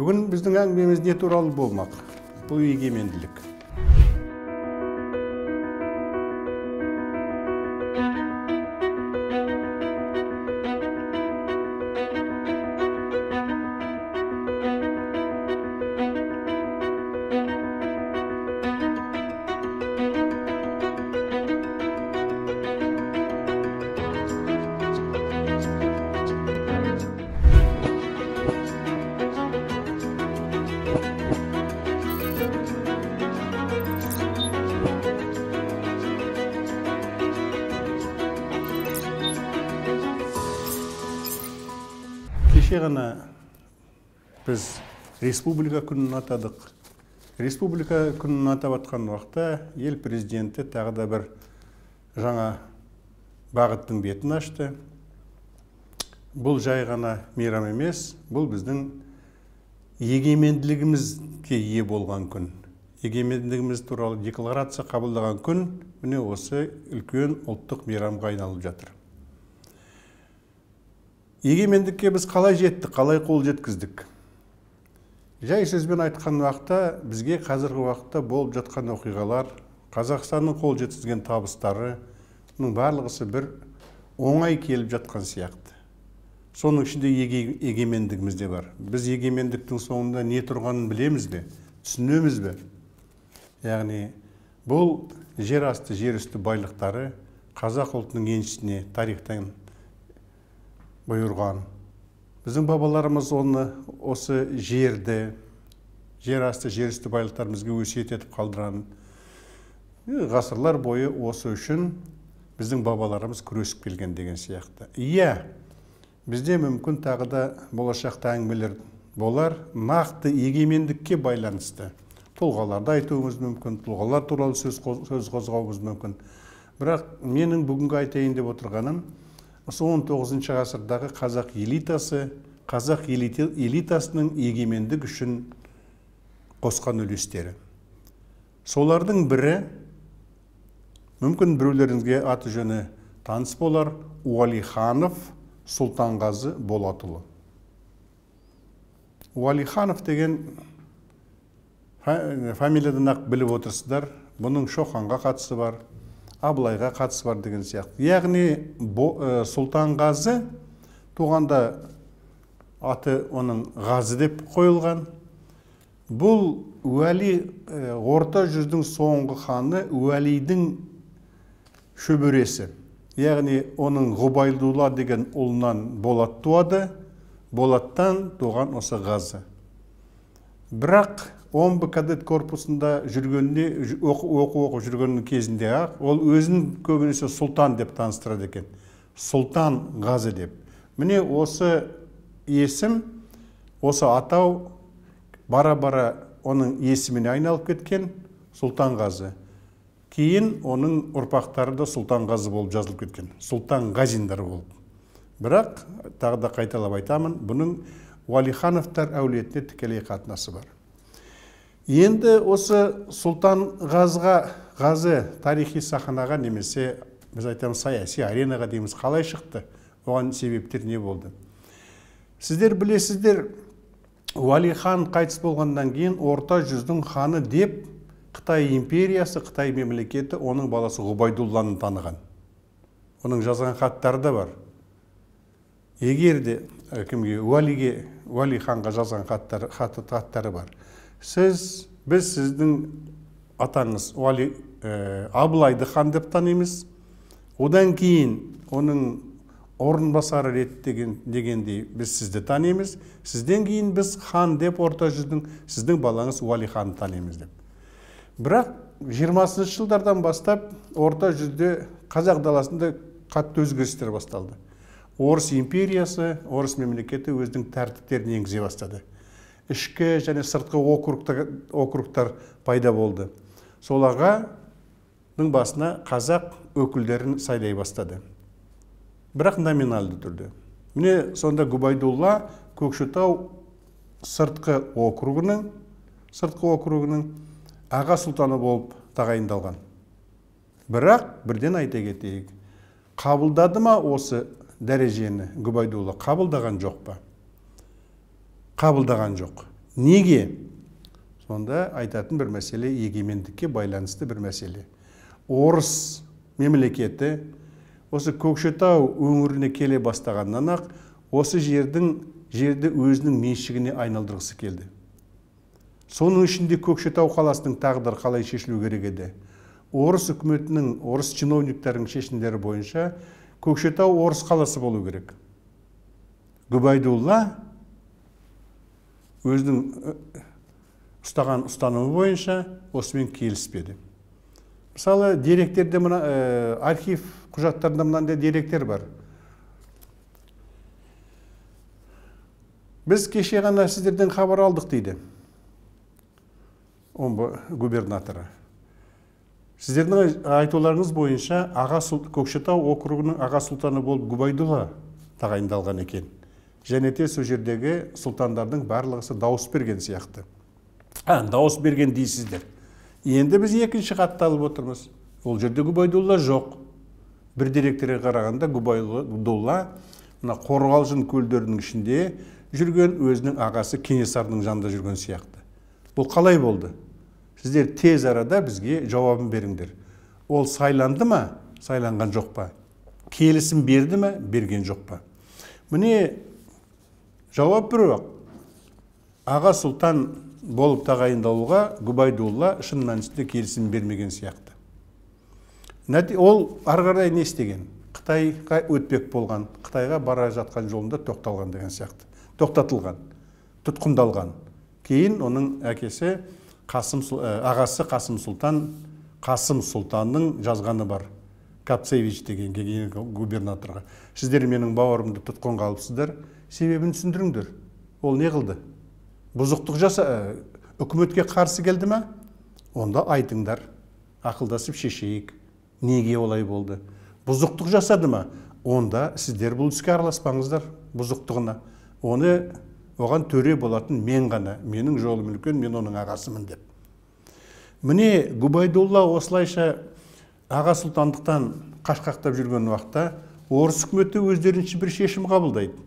бүгін біздің әңгімеміз не туралы болмақ бұл егеменділік республика күнін атадық республика күнін атап атқан уақытта ел президенті тағы да бір жаңа бағыттың бетін ашты бұл жай ғана мейрам емес бұл біздің егеменділігімізге ие болған күн егемендігіміз туралы декларация қабылдаған күн міне осы үлкен ұлттық мейрамға айналып жатыр егемендікке біз қалай жеттік қалай қол жеткіздік жай сөзбен айтқан уақытта бізге қазіргі уақытта болып жатқан оқиғалар қазақстанның қол жеткізген табыстарының барлығысы бір оңай келіп жатқан сияқты соның ішінде еге, егемендігіміз де бар біз егемендіктің соңында не тұрғанын білеміз бе түсінеміз бе яғни бұл жер асты жер үсті байлықтары қазақ ұлтының еншісіне тарихтан бұйырған біздің бабаларымыз оны осы жерді жер асты жер үсті байлықтарын бізге өсиет етіп қалдырған ғасырлар бойы осы үшін біздің бабаларымыз күресіп келген деген сияқты иә бізде мүмкін тағы да болашақта әңгімелер болар нақты егемендікке байланысты тұлғаларды айтуымыз мүмкін тұлғалар туралы сөз, сөз қозғауымыз мүмкін бірақ менің бүгінгі айтайын деп отырғаным осы 19 ғасырдағы қазақ элитасы қазақ элитасының егемендік үшін қосқан үлестері солардың бірі мүмкін біреулеріңізге аты жөні таныс болар уалиханов сұлтанғазы болатұлы уалиханов деген фамилиядан ақ біліп отырсыздар бұның шоқанға қатысы бар абылайға қатысы бар деген сияқты яғни э, сұлтанғазы ғазы туғанда аты оның ғазы деп қойылған бұл уәли ә, орта жүздің соңғы ханы уәлидің шөбересі яғни оның ғұбайдулла деген ұлынан болат туады болаттан туған осы ғазы бірақ омбы кадет корпусында жүргенде, оқу оқып жүрген кезінде ақ ол өзін көбінесе сұлтан деп таныстырады екен сұлтан ғазы деп міне осы есім осы атау бара бара оның есіміне айналып кеткен ғазы. кейін оның ұрпақтары да сұлтан ғазы болып жазылып кеткен ғазиндар болып бірақ тағы да қайталап айтамын бұның уәлихановтар әулетіне тікелей қатынасы бар енді осы сұлтан ғазыға ғазы тарихи сахнаға немесе біз айтамыз саяси аренаға дейміз қалай шықты оған себептер не болды сіздер білесіздер уәли хан қайтыс болғаннан кейін орта жүздің ханы деп қытай империясы қытай мемлекеті оның баласы ғұбайдулланы таныған оның жазған хаттары да бар егер де кімге уәлиге уәли ханға жазған хаттары, хаттары бар сіз біз сіздің атаңыз уали э, абылайды хан деп танимыз одан кейін оның орынбасары рет деген, дегендей біз сізді танимыз сізден кейін біз хан деп орта жүздің сіздің балаңыз Уали ханды танимыз деп бірақ 20 жылдардан бастап орта жүзде қазақ даласында қатты өзгерістер басталды орыс империясы орыс мемлекеті өзінің тәртіптерін енгізе бастады ішкі және сыртқы округтар пайда болды соларға басына қазақ өкілдерін сайлай бастады бірақ номиналды түрде міне сонда губайдулла көкшетау сыртқы округінің сыртқы округінің аға сұлтаны болып тағайындалған бірақ бірден айта кетейік қабылдады ма осы дәрежені губайдулла қабылдаған жоқ па қабылдаған жоқ неге сонда айтатын бір мәселе егемендікке байланысты бір мәселе орыс мемлекеті осы көкшетау өңіріне келе бастағаннан ақ осы жердің жерді өзінің меншігіне айналдырғысы келді соның ішінде көкшетау қаласының тағдыры қалай шешілу керек еді орыс үкіметінің орыс чиновниктерінің шешімдері бойынша көкшетау орыс қаласы болу керек гүбайдулла өзінің э, ұстаған ұстанымы бойынша осымен келіспеді мысалы деректерде мына э, архив құжаттарында мынандай деректер бар біз кеше ғана сіздерден хабар алдық дейді омбы губернаторы сіздердің айтуларыңыз бойынша аға көкшетау округының аға сұлтаны болып губайдулла тағайындалған екен және де сол жердегі сұлтандардың барлығысы дауыс берген сияқты а дауыс берген дейсіздер енді біз екінші хатты алып отырмыз ол жерде губайдулла жоқ бір деректерге қарағанда губайдулла мына қорғалжын көлдерінің ішінде жүрген өзінің ағасы кенесарының жанында жүрген сияқты бұл қалай болды сіздер тез арада бізге жауабын беріңдер ол сайланды ма сайланған жоқ па келісім берді ме берген жоқ па міне жауап бір аға сұлтан болып тағайындалуға губайдулла шын мәнісінде келісім бермеген сияқты Нәті, ол ары қарай не істеген қытайға өтпек болған қытайға бара жатқан жолында тоқталған деген сияқты тоқтатылған тұтқындалған кейін оның әкесі қасым ә, ағасы қасым сұлтан қасым сұлтанның жазғаны бар капцевич деген губернаторға сіздер менің бауырымды тұтқынға алыпсыздар себебін түсіндіріңдер ол не қылды бұзықтық жаса ә, үкіметке қарсы келді ма онда айтыңдар ақылдасып шешейік неге олай болды бұзықтық жасады ма онда сіздер бұл іске араласпаңыздар бұзықтығына оны оған төре болатын мен ғана менің жолым үлкен мен оның ағасымын деп міне губайдулла осылайша аға сұлтандықтан қашқақтап жүрген уақытта орыс үкіметі өздерінше бір шешім қабылдайды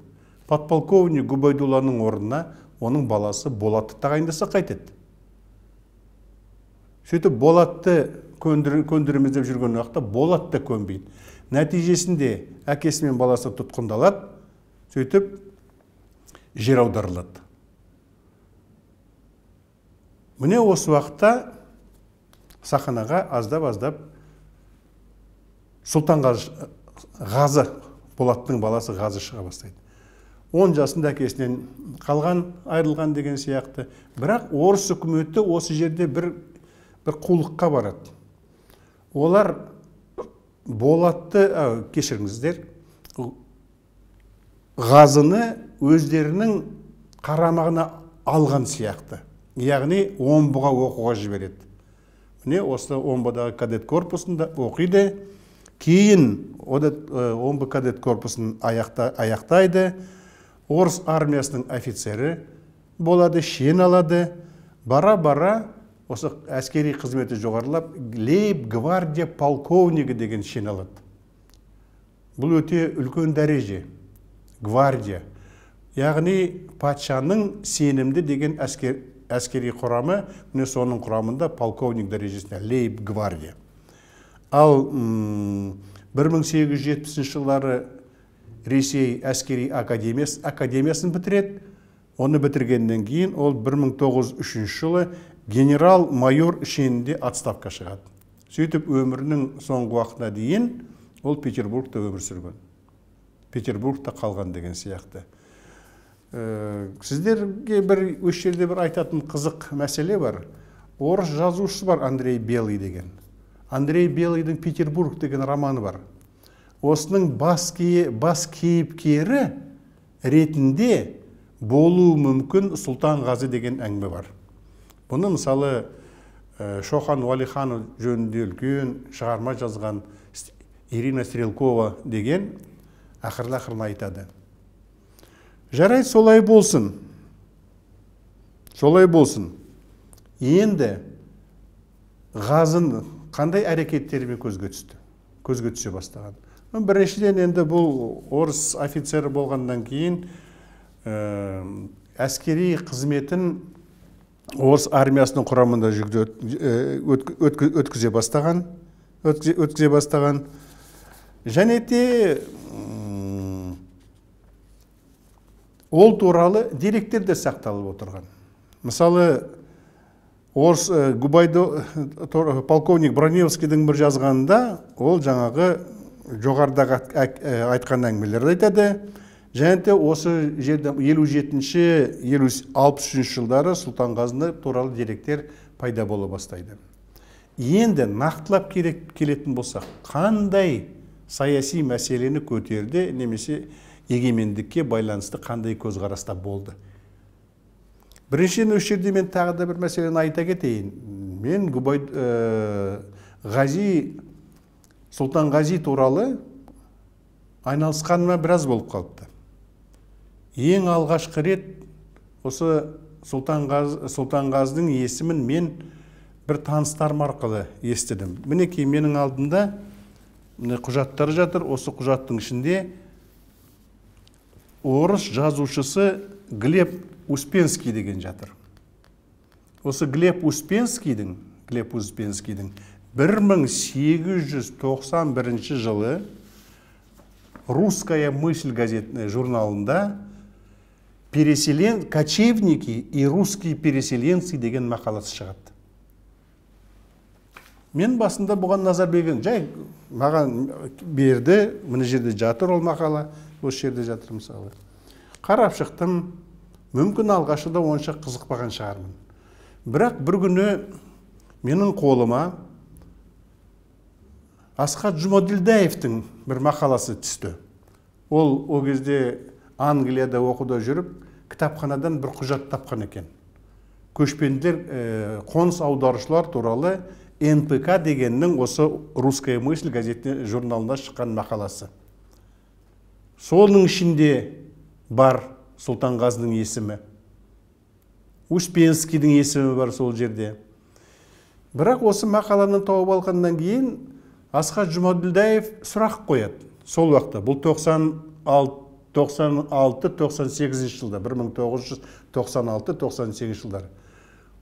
подполковник губайдулланың орнына оның баласы болатты тағайындаса қайтеді сөйтіп болатты көндір, көндіреміз деп жүрген уақытта болат та көнбейді нәтижесінде әкесі баласы тұтқындалады сөйтіп жер аударылады міне осы уақытта саханаға аздап аздап сұлтан ғазы болаттың баласы ғазы шыға бастайды он жасында әкесінен қалған айырылған деген сияқты бірақ орыс үкіметі осы жерде бір бір қулыққа барады олар болатты ә, кешіріңіздер ғазыны өздерінің қарамағына алған сияқты яғни омбыға оқуға жібереді міне осы омбыдағы кадет корпусында оқиды кейін омбы кадет корпусын аяқтайды орыс армиясының офицері болады шен алады бара бара осы әскери қызметі жоғарылап лейб гвардия полковнигі деген шен алады бұл өте үлкен дәреже гвардия яғни патшаның сенімді деген әскер, әскери құрамы міне соның құрамында полковник дәрежесінде лейб гвардия ал 1870 жылдары ресей әскери академияс, академиясын бітіреді оны бітіргеннен кейін ол 1903 жылы генерал майор шенінде отставка шығады сөйтіп өмірінің соңғы уақытына дейін ол петербургта өмір сүрген петербургта қалған деген сияқты ә, сіздерге бір осы жерде бір айтатын қызық мәселе бар орыс жазушысы бар андрей белый деген андрей белыйдың петербург деген романы бар осының бас, кей, бас кейіпкері ретінде болуы мүмкін сұлтан ғазы деген әңгіме бар бұны мысалы э, шохан уәлиханов жөнінде үлкен шығарма жазған ирина стрелкова деген ақырын ақырын айтады Жарай солай болсын солай болсын енді ғазын қандай әрекеттерімен көзге түсті көзге түсе бастаған біріншіден енді бұл орыс офицері болғаннан кейін әскери қызметін орыс армиясының құрамында жүрді, өткізе бастаған өткізе бастаған және де ол туралы деректер де сақталып отырған мысалы орыс губайдо э, полковник броневскийдің бір жазғанында ол жаңағы жоғарыдағы э, айтқан әңгімелерді айтады және де осы жерде елу жетінші елу алпыс үшінші жылдары сұлтанғазыны туралы деректер пайда бола бастайды енді нақтылап керек, келетін болсақ қандай саяси мәселені көтерді немесе егемендікке байланысты қандай көзқараста болды біріншіден осы жерде мен тағы да бір мәселені айта кетейін мен э, ғази сұлтанғази туралы айналысқаныма біраз болып қалыпты ең алғашқы рет осы сұлтанғазының есімін мен бір таныстарым арқылы естідім мінекей менің алдымда міне құжаттар жатыр осы құжаттың ішінде орыс жазушысы глеб успенский деген жатыр осы глеб успенскийдің глеб успенскийдің 1891 жылы «Русская мысль» газетная журналында переселен, «Кочевники и русские переселенцы» деген мақаласы шығады. Мен басында бұған назар берген, жай маған берді, мына жерде жатыр ол мақала, осы жерде жатыр мысалы. Қарап шықтым, мүмкін алғашыда онша қызықпаған шығармын. Бірақ бір күні менің қолыма асхат жұмаділдаевтың бір мақаласы түсті ол ол кезде англияда оқуда жүріп кітапханадан бір құжат тапқан екен көшпенділер ә, қоныс аударушылар туралы нпк дегеннің осы русская мысль газетіне журналында шыққан мақаласы соның ішінде бар сұлтанғазының есімі успенскийдің есімі бар сол жерде бірақ осы мақаланы тауып алғаннан кейін асхат жұмаділдаев сұрақ қояды сол уақытта бұл 96-98 жылда 1996-98 жылдары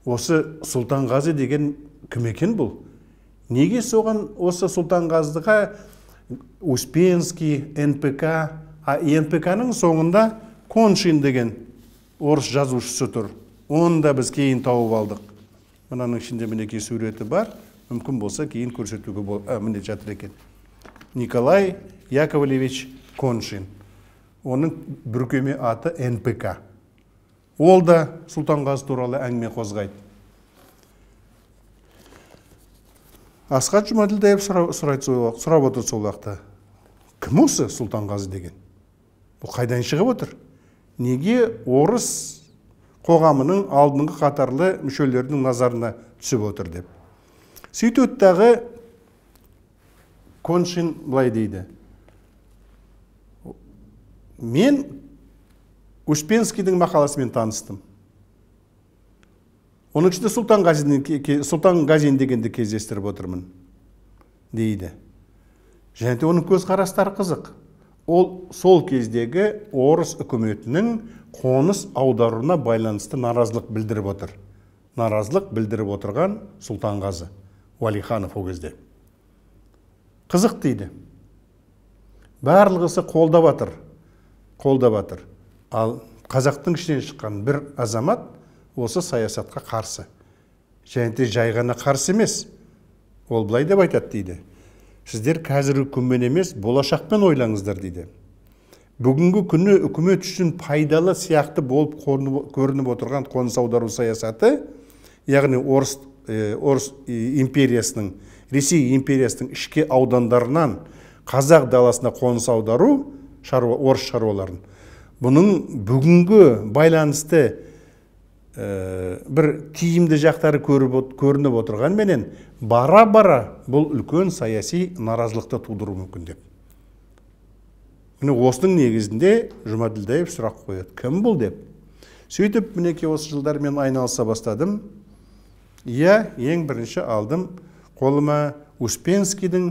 осы сұлтанғазы деген кім екен бұл неге соған осы сұлтанғазыға успенский нпк а нпк ның соңында коншин деген орыс жазушысы тұр оны да біз кейін тауып алдық мынаның ішінде мінекей суреті бар мүмкін болса кейін көрсетуге бол, жатыр екен николай яковлевич коншин оның бүркеме аты нпк ол да сұлтанғазы туралы әңгіме қозғайды асхат жұмаділдаев сұрайды сұрап отыр сол уақытта кім осы сұлтанғазы деген бұл қайдан шығып отыр неге орыс қоғамының алдыңғы қатарлы мүшелерінің назарына түсіп отыр деп сөйтеді дағы коншин былай дейді мен успенскийдің мақаласымен таныстым оның ішінде сұлтан газин, дегенді кездестіріп отырмын дейді және де оның көзқарастары қызық ол сол кездегі орыс үкіметінің қоныс аударуына байланысты наразылық білдіріп отыр наразылық білдіріп отырған сұлтанғазы уәлиханов ол кезде қызық дейді барлығысы қолдап жатыр қолдап жатыр ал қазақтың ішінен шыққан бір азамат осы саясатқа қарсы және де жай қарсы емес ол былай деп айтады дейді сіздер қазіргі күнмен емес болашақпен ойлаңыздар дейді бүгінгі күні үкімет үшін пайдалы сияқты болып көрініп отырған қоныс аудару саясаты яғни орыс Э, орыс империясының ресей империясының ішке аудандарынан қазақ даласына қоныс аудару шаруа орыс шаруаларын бұның бүгінгі байланысты э, бір тиімді жақтары көріп, көрініп отырғанменен бара бара бұл үлкен саяси наразылықты тудыруы мүмкін деп міне осының негізінде жұмаділдаев сұрақ қояды кім бұл деп сөйтіп мінекей осы жылдар мен айналыса бастадым иә ең бірінші алдым қолыма успенскийдің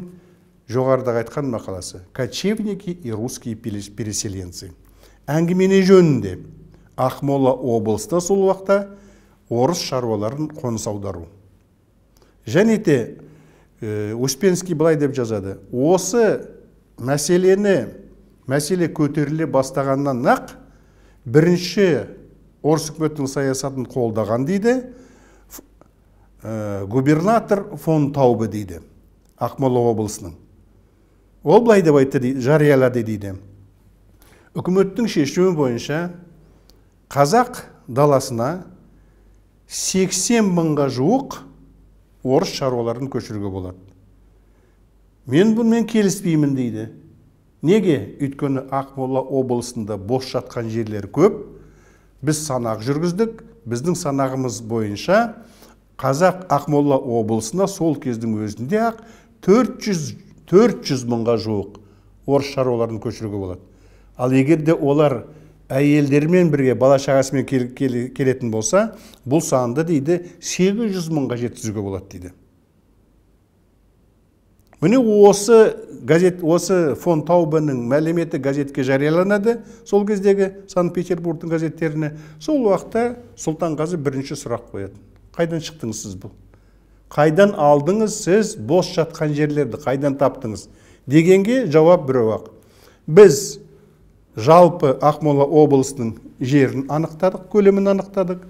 жоғарыдағы айтқан мақаласы кочевники и русские переселенцы әңгімене жөнінде ақмола облыста сол уақытта орыс шаруаларын қоныс аудару және де э, успенский былай деп жазады осы мәселені мәселе көтеріле бастағаннан ақ бірінші орыс үкіметінің саясатын қолдаған дейді ә, губернатор фон таубы дейді ақмола облысының ол былай деп айтты дейді жариялады дейді үкіметтің шешімі бойынша қазақ даласына 80 мыңға жуық орыс шаруаларын көшіруге болады мен бұнымен келіспеймін дейді неге өйткені ақмола облысында бос жатқан жерлер көп біз санақ жүргіздік біздің санағымыз бойынша қазақ ақмола облысына сол кездің өзінде ақ 400, 400 мыңға жуық орыс шаруаларын көшіруге болады ал егер де олар әйелдермен бірге бала шағасымен келетін болса бұл санды дейді 800 мыңға жеткізуге болады дейді міне осы газет осы фон таубенің мәліметі газетке жарияланады сол кездегі санкт петербургтің газеттеріне сол уақытта сұлтанғазы бірінші сұрақ қояды қайдан шықтыңыз сіз бұл қайдан алдыңыз сіз бос жатқан жерлерді қайдан таптыңыз дегенге жауап біреу ақ біз жалпы ақмола облысының жерін анықтадық көлемін анықтадық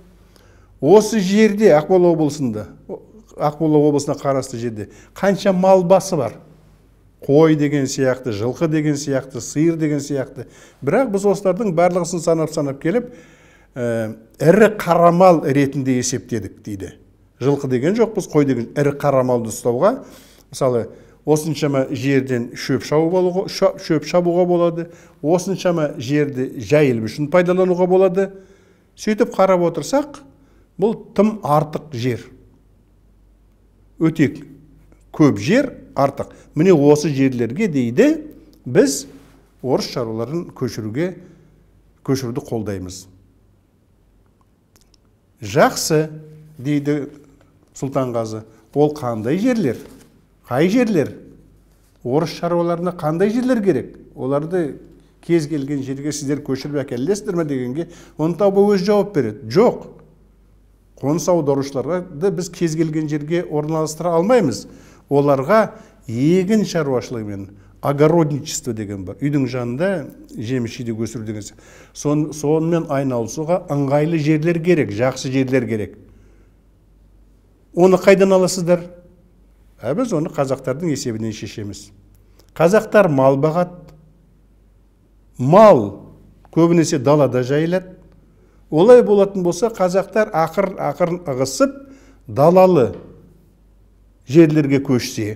осы жерде ақмола облысында ақмола облысына қарасты жерде қанша мал басы бар қой деген сияқты жылқы деген сияқты сиыр деген сияқты бірақ біз осылардың барлығын санап санап келіп Э, ірі қарамал ретінде есептедік дейді жылқы деген жоқпыз қой деген ірі қарамалды ұстауға мысалы осыншама жерден шөп шауып алуға шөп шабуға болады осыншама жерді жайылым үшін пайдалануға болады сөйтіп қарап отырсақ бұл тым артық жер өте көп жер артық міне осы жерлерге дейді біз орыс шаруаларын көшіруге көшіруді қолдаймыз жақсы дейді сұлтанғазы ол қандай жерлер қай жерлер орыс шаруаларына қандай жерлер керек оларды кез келген жерге сіздер көшіріп әкелесіздер ме дегенге оны бұл өзі жауап береді жоқ қоныс аударушыларды біз кез келген жерге орналастыра алмаймыз оларға егін шаруашылығымен огородничество деген бар үйдің жанында жеміс жидек өсіру деген Сон, сонымен айналысуға ыңғайлы жерлер керек жақсы жерлер керек оны қайдан аласыздар ә біз оны қазақтардың есебінен шешеміз қазақтар мал бағады мал көбінесе далада жайылады олай болатын болса қазақтар ақыр ақырын ығысып далалы жерлерге көшсе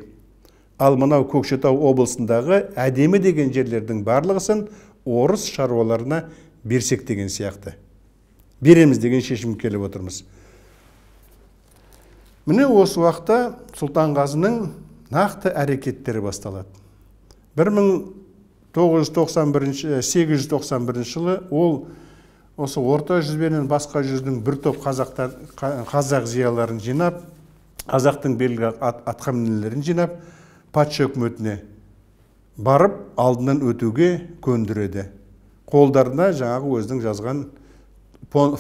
ал мынау көкшетау облысындағы әдемі деген жерлердің барлығысын орыс шаруаларына берсек деген сияқты береміз деген шешім келіп отырмыз міне осы уақытта сұлтанғазының нақты әрекеттері басталады 1891 жылы ол осы орта жүзбенен басқа жүздің бір топ қазақтар, қазақ зияларын жинап қазақтың белгілі атқамінерлерін жинап патша үкіметіне барып алдынан өтуге көндіреді қолдарына жаңағы өзінің жазған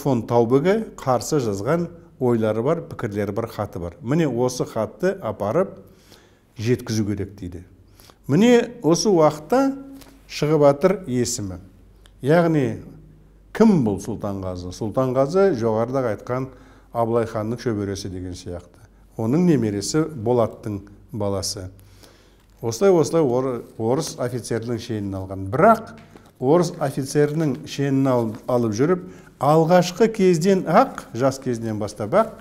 фон таубеге қарсы жазған ойлары бар пікірлері бар хаты бар міне осы хатты апарып жеткізу керек дейді міне осы уақытта шығып жатыр есімі яғни кім бұл сұлтанғазы сұлтанғазы жоғарыда айтқан абылай ханның шөбересі деген сияқты оның немересі болаттың баласы осылай осылай орыс офицерінің шенін алған бірақ орыс офицерінің шенін алып жүріп алғашқы кезден ақ жас кезінен бастап ақ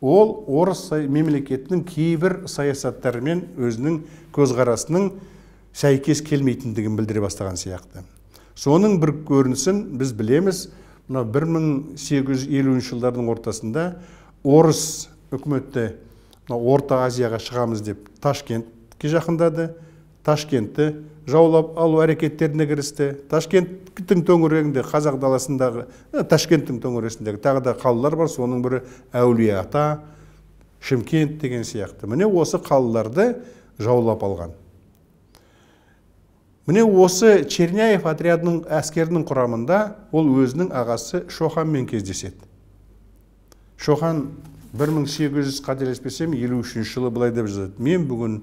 ол орыс мемлекетінің кейбір саясаттарымен өзінің көзқарасының сәйкес келмейтіндігін білдіре бастаған сияқты соның бір көрінісін біз білеміз мынау 1850 жылдардың ортасында орыс үкіметі орта азияға шығамыз деп ташкент ке жақындады ташкентті жаулап алу әрекеттеріне кірісті ташкенттің төңірегінде қазақ даласындағы э, ташкенттің төңірегіндегі тағы да қалалар бар соның бірі әулие ата шымкент деген сияқты міне осы қалаларды жаулап алған міне осы черняев отрядының әскерінің құрамында ол өзінің ағасы шоханмен кездеседі шохан 1800 мың сегіз жүз қателеспесем елу жылы былай деп жазады мен бүгін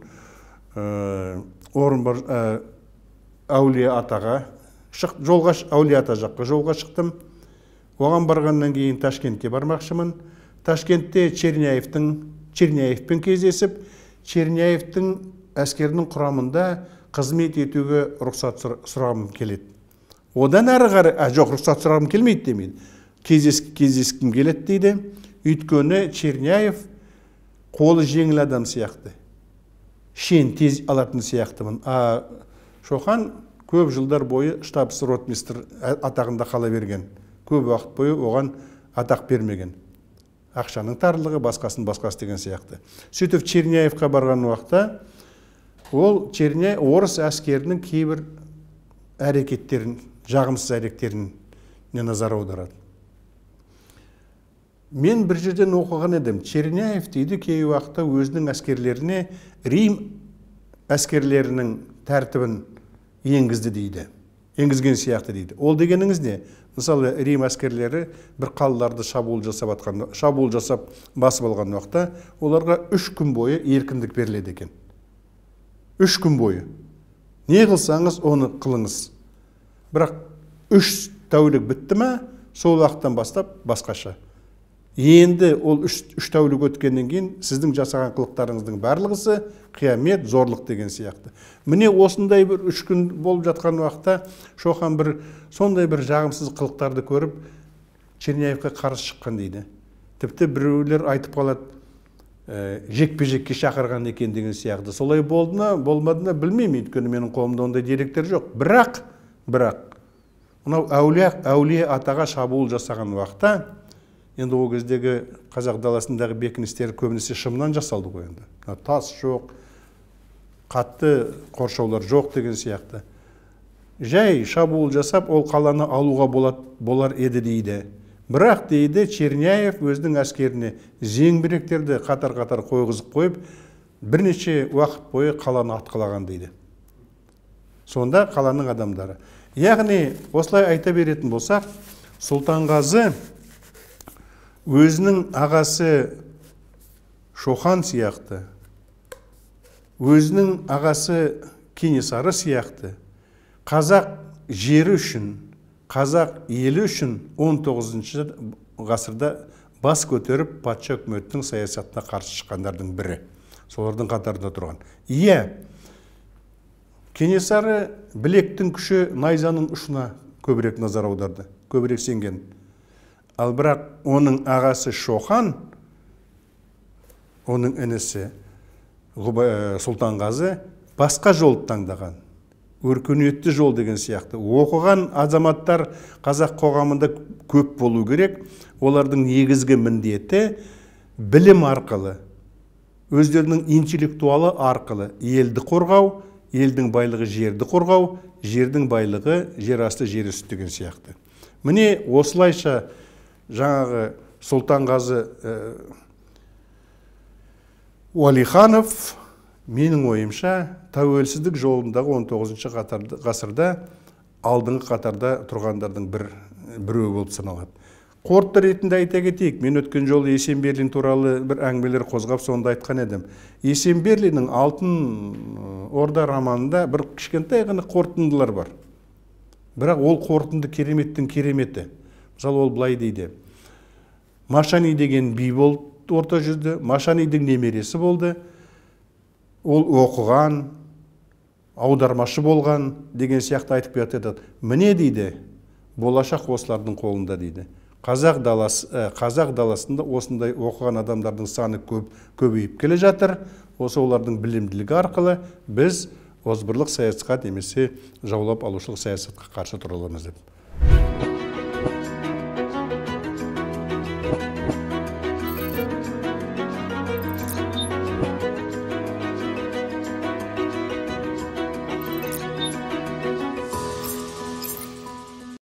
Э, орынбор э, әулие атаға шық, жолға әулие ата жаққа жолға шықтым оған барғаннан кейін ташкентке бармақшымын ташкентте черняевтің черняевпен кездесіп черняевтің әскерінің құрамында қызмет етуге рұқсат сұрағым келеді одан әрі қарай ә, жоқ рұқсат сұрағым келмейді демейді кездес, кездескім келеді дейді өйткені черняев қолы жеңіл адам сияқты шен тез алатын сияқтымын а шоқан көп жылдар бойы штабс ротмистр атағында қала берген көп уақыт бойы оған атақ бермеген ақшаның тарлығы басқасын басқасы деген сияқты сөйтіп черняевқа барған уақытта ол черняев орыс әскерінің кейбір әрекеттерін жағымсыз әрекеттеріне назар аударады мен бір жерден оқыған едім черняев дейді кей уақытта өзінің әскерлеріне рим әскерлерінің тәртібін енгізді дейді енгізген сияқты дейді ол дегеніңіз не мысалы рим әскерлері бір қалаларды шабуыл жасап атқан шабуыл жасап басып алған уақытта оларға үш күн бойы еркіндік беріледі екен үш күн бойы не қылсаңыз оны қылыңыз бірақ үш тәулік бітті ма сол уақыттан бастап басқаша енді ол үш, үш тәулік өткеннен кейін сіздің жасаған қылықтарыңыздың барлығысы қиямет зорлық деген сияқты міне осындай бір үш күн болып жатқан уақытта шоқан бір сондай бір жағымсыз қылықтарды көріп черняевқа қарыс шыққан дейді тіпті біреулер айтып қалады «Ә, жекпе жекке шақырған екен деген сияқты солай болды ма болмады ма білмеймін өйткені менің қолымда ондай деректер жоқ бірақ бірақ мынау әулие атаға шабуыл жасаған уақытта енді ол кездегі қазақ даласындағы бекіністер көбінесе шымнан жасалды ғой енді тас жоқ қатты қоршаулар жоқ деген сияқты жай шабуыл жасап ол қаланы алуға болат, болар еді дейді бірақ дейді черняев өзінің әскеріне зеңбіректерді қатар қатар қойғызып қойып бірнеше уақыт бойы қаланы атқылаған дейді сонда қаланың адамдары яғни осылай айта беретін болсақ сұлтанғазы өзінің ағасы Шохан сияқты өзінің ағасы кенесары сияқты қазақ жері үшін қазақ елі үшін 19 ғасырда бас көтеріп патша үкіметтің саясатына қарсы шыққандардың бірі солардың қатарында тұрған иә кенесары білектің күші найзаның ұшына көбірек назар аударды көбірек сенген ал бірақ оның ағасы Шохан, оның інісі сұлтанғазы басқа жолды таңдаған өркениетті жол деген сияқты оқыған азаматтар қазақ қоғамында көп болу керек олардың негізгі міндеті білім арқылы өздерінің интеллектуалы арқылы елді қорғау елдің байлығы жерді қорғау жердің байлығы жерасты жер үсті деген сияқты міне осылайша жаңағы сұлтанғазы э, уәлиханов менің ойымша тәуелсіздік жолындағы 19 ғасырда алдыңғы қатарда тұрғандардың бір біреуі болып саналады қорытынды ретінде айта кетейік мен өткен жолы есенберлин туралы бір әңгімелер қозғап сонда айтқан едім есенберлиннің алтын э, орда романында бір кішкентай ғана қорытындылар бар бірақ ол қорытынды кереметтің кереметі мысалы ол былай дейді машани деген би болды орта жүзде машанидің немересі болды ол оқыған аудармашы болған деген сияқты айтып айтады міне дейді болашақ осылардың қолында дейді қазақ даласы ә, қазақ даласында осындай оқыған адамдардың саны көп көбейіп келе жатыр осы олардың білімділігі арқылы біз озбырлық саясатқа немесе жаулап алушылық саясатқа қарсы тұра аламыз деп